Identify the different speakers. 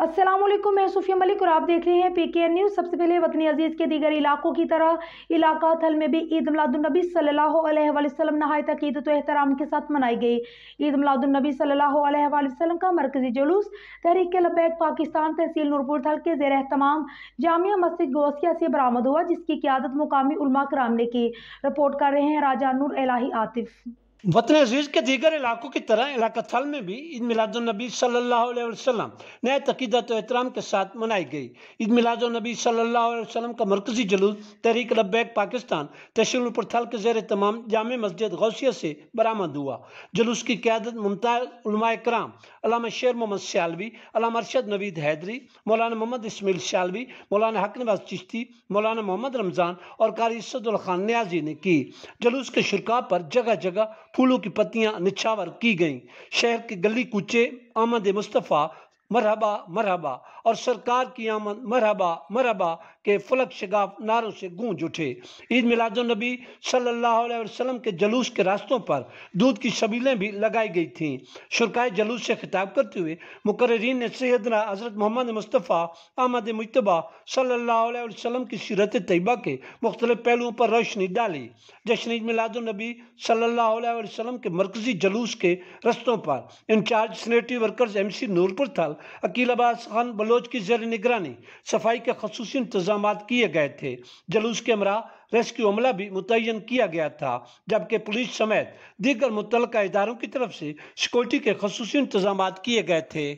Speaker 1: असलम मैं सूफिया मलिक और आप देख रहे हैं पी के न्यूज़ सबसे पहले वतनी अजीज़ के दीगर इलाकों की तरह इलाका थल में भी ईद मिलादुलनबी सल्ला वसलम नहाय तक ईद तो एहतराम के साथ मनाई गई ईद मिलादुलनबी सल्ला वसलम का मरकज़ी जुलूस तहरीक लबैक पाकिस्तान तहसील नूरपुर थल के जेर अहतमाम जामिया मस्जिद गोसिया से बरामद हुआ जिसकी क्यादत मुकामी उलमा कराम ने की रिपोर्ट कर रहे हैं राजा नूर एलाही आतिफ़
Speaker 2: वतन अजीज़ के दीगर इलाकों की तरह इलाका थल में भी ईद मिलादुलनबी सल्लल्लाहु अलैहि वसल्लम नए तकीदत एहतराम के साथ मनाई गई ईद मिलादुलनबी सल्लल्लाहु अलैहि वसल्लम का मरकजी जुलूस तहरीक लब्बैक पाकिस्तान तहसीलपुर थल के जेर तमाम जाम मस्जिद गौसिया से बरामद हुआ जुलूस की क्यादत मुमताज़ कराम अलामा शेर मोहम्मद सियालवी अलामा अरशद नवीद हैदरी मौलाना मोहम्मद इसमिल सियालवी मौलाना हक नवाज चिश्ती मौलाना मोहम्मद रमज़ान और कारी इसदुल खान न्याजी ने की जुलूस के शिरका पर जगह जगह फूलों की पत्तियां निछावर की गईं शहर के गली कूचे आमद मुस्तफ़ा मरहबा मरहबा और सरकार की आमद मरहबा मरहबा के फलक शगाफ नारों से गूंज उठे ईद मिलादुलनबी सल्लल्लाहु अलैहि वसल्लम के जलूस के रास्तों पर दूध की शबीलें भी लगाई गई थीं शुरकाय जलूस से खिताब करते हुए मुकर्रीन ने सैदना हज़रत मोहम्मद मुस्तफ़ा अहमद मुतबा सल्लल्लाहु की सीरत तयबा के मुख्तलि पहलुओं पर रोशनी डाली जश्न ईद मिलादुलनबी सल्लल्लाहु के मरकजी जलूस के रस्तों पर incharge sanitary workers M C Noorpur Thal Aqeel Abbas Khan Bloch की जर निगरानी सफाई के खसूस इंतजाम इंतजाम किए गए थे जलूस कैमरा रेस्क्यू अमला भी मुतन किया गया था जबकि पुलिस समेत दीगर मुतल इदारों की तरफ से सिक्योरिटी के खसूस इंतजाम किए गए थे